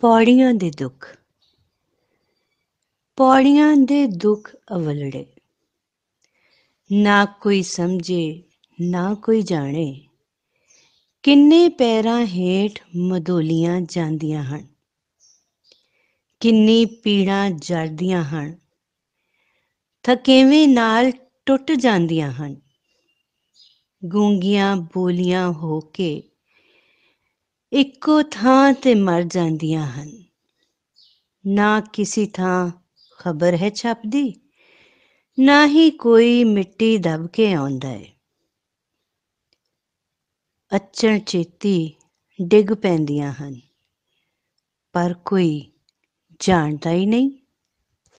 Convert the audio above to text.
ਪੌੜੀਆਂ ਦੇ ਦੁੱਖ ਪੌੜੀਆਂ ਦੇ ਦੁੱਖ ਅਵਲੜੇ ਨਾ ਕੋਈ ਸਮਝੇ ਨਾ ਕੋਈ ਜਾਣੇ ਕਿੰਨੇ ਪੈਰਾਂ ਹੇਠ ਮਦੋਲੀਆਂ ਜਾਂਦੀਆਂ ਹਨ ਕਿੰਨੀ ਪੀੜਾਂ ਜੜਦੀਆਂ ਹਨ ਥਕੇਵੇਂ ਨਾਲ ਟੁੱਟ ਜਾਂਦੀਆਂ ਹਨ ਗੂੰਗੀਆਂ ਬੋਲੀਆਂ ਹੋ ਕੇ ਇੱਕੋ ਥਾਂ ਤੇ ਮਰ ਜਾਂਦੀਆਂ ਹਨ ਨਾ ਕਿਸੇ ਥਾਂ ਖਬਰ ਹੈ ਛਪਦੀ ਨਾ ਹੀ ਕੋਈ ਮਿੱਟੀ ਦਬ ਕੇ ਆਉਂਦਾ ਹੈ ਅਚਣ ਚੇਤੀ ਡਿੱਗ ਪੈਂਦੀਆਂ ਹਨ ਪਰ ਕੋਈ ਜਾਣਦਾ ਹੀ ਨਹੀਂ